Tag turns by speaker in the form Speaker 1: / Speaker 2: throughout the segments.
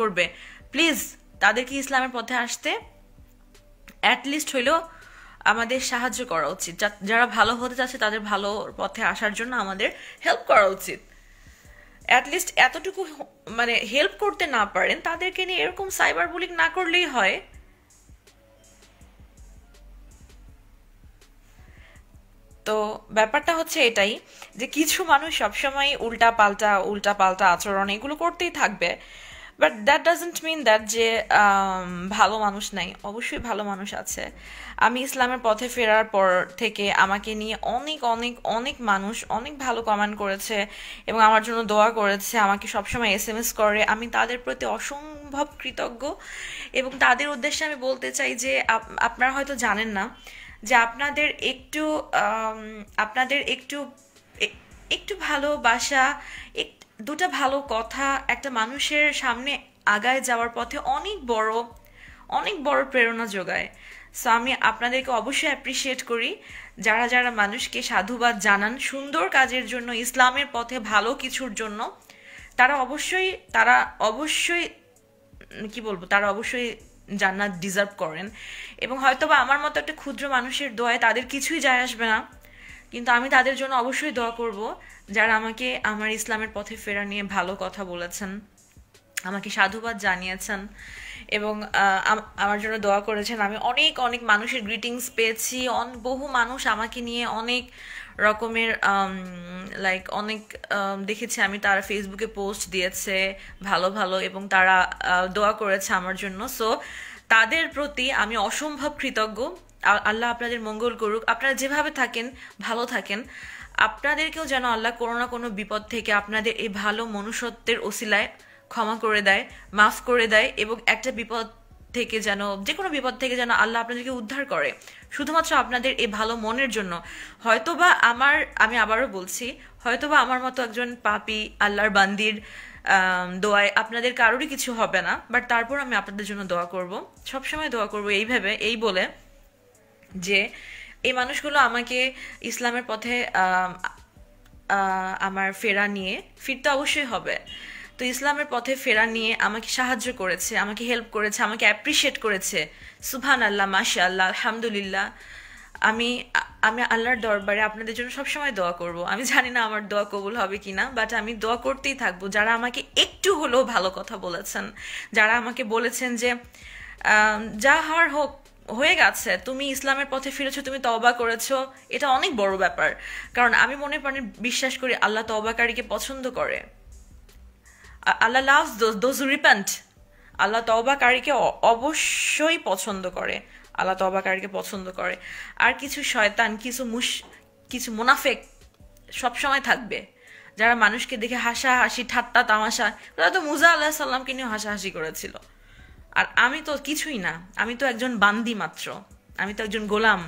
Speaker 1: করবে প্লিজ তাদেরকে ইসলামের পথে আসতে অ্যাটলিস্ট হইলেও আমাদের সাহায্য করা উচিত যারা ভালো হতে চাচ্ছে তাদের ভালো পথে আসার জন্য আমাদের হেল্প করা উচিত অ্যাটলিস্ট এতটুকু মানে হেল্প করতে না পারেন তাদেরকে নিয়ে এরকম সাইবার বুলিং না করলেই হয় তো ব্যাপারটা হচ্ছে এটাই যে কিছু মানুষ সবসময় উল্টা পাল্টা উল্টা পাল্টা আচরণ এগুলো করতেই থাকবে but that doesn't mean that যে um, ভালো মানুষ নাই অবশ্যই ভালো মানুষ আছে আমি ইসলামের পথে ফেরার পর থেকে আমাকে নিয়ে অনেক অনেক অনেক মানুষ অনেক ভালো কমেন্ট করেছে এবং আমার জন্য দোয়া করেছে আমাকে সবসময় এস এম এস করে আমি তাদের প্রতি অসম্ভব কৃতজ্ঞ এবং তাদের উদ্দেশ্যে আমি বলতে চাই যে আপনারা হয়তো জানেন না যে আপনাদের একটু আপনাদের একটু একটু ভালোবাসা একটু দুটো ভালো কথা একটা মানুষের সামনে আগায় যাওয়ার পথে অনেক বড় অনেক বড় প্রেরণা যোগায় সো আমি আপনাদেরকে অবশ্যই অ্যাপ্রিসিয়েট করি যারা যারা মানুষকে সাধুবাদ জানান সুন্দর কাজের জন্য ইসলামের পথে ভালো কিছুর জন্য তারা অবশ্যই তারা অবশ্যই কি বলবো তারা অবশ্যই জান্নাত ডিজার্ভ করেন এবং হয়তোবা আমার মতো একটা ক্ষুদ্র মানুষের দোয়ায় তাদের কিছুই যায় আসবে না কিন্তু আমি তাদের জন্য অবশ্যই দোয়া করব যারা আমাকে আমার ইসলামের পথে ফেরা নিয়ে ভালো কথা বলেছেন আমাকে সাধুবাদ জানিয়েছেন এবং আমার জন্য দোয়া করেছেন আমি অনেক অনেক মানুষের গ্রিটিংস পেয়েছি অন বহু মানুষ আমাকে নিয়ে অনেক রকমের লাইক অনেক দেখেছি আমি তারা ফেসবুকে পোস্ট দিয়েছে ভালো ভালো এবং তারা দোয়া করেছে আমার জন্য সো তাদের প্রতি আমি অসম্ভব কৃতজ্ঞ আল্লাহ আপনাদের মঙ্গল করুক আপনারা যেভাবে থাকেন ভালো থাকেন আপনাদেরকেও যেন আল্লাহ কোনো না কোনো বিপদ থেকে আপনাদের এই ভালো মনুষ্যত্বের ওসিলায় ক্ষমা করে দেয় মাফ করে দেয় এবং একটা বিপদ থেকে যেন যে কোনো বিপদ থেকে যেন আল্লাহ আপনাদেরকে উদ্ধার করে শুধুমাত্র আপনাদের এই ভালো মনের জন্য হয়তোবা আমার আমি আবারও বলছি হয়তোবা আমার মতো একজন পাপি আল্লাহর বান্দির দোয়ায় আপনাদের কারোরই কিছু হবে না বাট তারপর আমি আপনাদের জন্য দোয়া করব সবসময় দোয়া করবো এইভাবে এই বলে যে এই মানুষগুলো আমাকে ইসলামের পথে আমার ফেরা নিয়ে ফিরতে অবশ্যই হবে তো ইসলামের পথে ফেরা নিয়ে আমাকে সাহায্য করেছে আমাকে হেল্প করেছে আমাকে অ্যাপ্রিসিয়েট করেছে সুভান আল্লাহ মাসা আল্লাহ আলহামদুলিল্লাহ আমি আমি আল্লাহর দরবারে আপনাদের জন্য সবসময় দোয়া করব আমি জানি না আমার দোয়া কবুল হবে কি না বাট আমি দোয়া করতেই থাকবো যারা আমাকে একটু হলেও ভালো কথা বলেছেন যারা আমাকে বলেছেন যে যা হওয়ার হোক হয়ে গেছে তুমি ইসলামের পথে ফিরেছো তুমি তবা করেছো এটা অনেক বড় ব্যাপার কারণ আমি মনে প্রাণে বিশ্বাস করি আল্লাহ তবাকারীকে পছন্দ করে আল্লাহ লাভস দোজ রিপেন্ট আল্লাহ তবাকারীকে অবশ্যই পছন্দ করে আল্লাহ তবাকারীকে পছন্দ করে আর কিছু শয়তান কিছু মুশ কিছু মুনাফেক সবসময় থাকবে যারা মানুষকে দেখে হাসাহাসি ঠাট্টা তামাশা তারা তো মুজা আল্লাহ সাল্লামকে নিয়ে হাসাহাসি করেছিল আর আমি তো কিছুই না আমি তো একজন বান্দি মাত্র আমি তো একজন গোলাম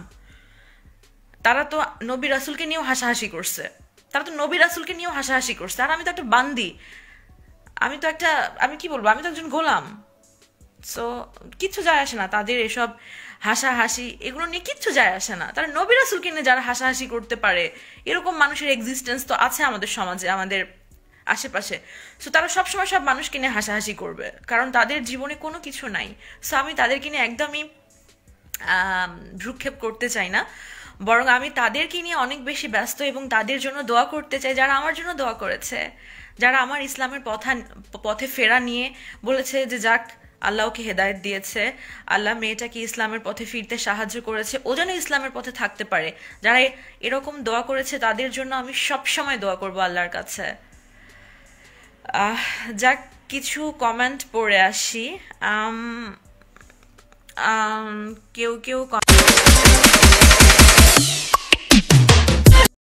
Speaker 1: তারা তো নবী রাসুলকে নিয়েও হাসাহাসি করছে তারা তো নবী রাসুলকে নিয়েও হাসাহাসি করছে আর আমি তো একটা বান্দি আমি তো একটা আমি কি বলবো আমি তো একজন গোলাম সো কিচ্ছু যায় আসে না তাদের এসব হাসাহাসি এগুলো নিয়ে কিচ্ছু যায় আসে না তারা নবী রাসুলকে নিয়ে যারা হাসাহাসি করতে পারে এরকম মানুষের এক্সিস্টেন্স তো আছে আমাদের সমাজে আমাদের আশেপাশে সো তারা সবসময় সব মানুষ কিনে হাসাহাসি করবে কারণ তাদের জীবনে কোনো কিছু নাই সো আমি তাদেরকে নিয়ে একদমই ভ্রুক্ষেপ করতে চাই না বরং আমি তাদেরকে নিয়ে অনেক বেশি ব্যস্ত এবং তাদের জন্য দোয়া করতে চাই যারা আমার জন্য দোয়া করেছে যারা আমার ইসলামের পথা পথে ফেরা নিয়ে বলেছে যে যাক আল্লাহ ওকে হেদায়ত দিয়েছে আল্লাহ মেয়েটাকে ইসলামের পথে ফিরতে সাহায্য করেছে ও যেন ইসলামের পথে থাকতে পারে যারা এরকম দোয়া করেছে তাদের জন্য আমি সবসময় দোয়া করবো আল্লাহর কাছে যাক কিছু কমেন্ট পড়ে আসি কেউ কেউ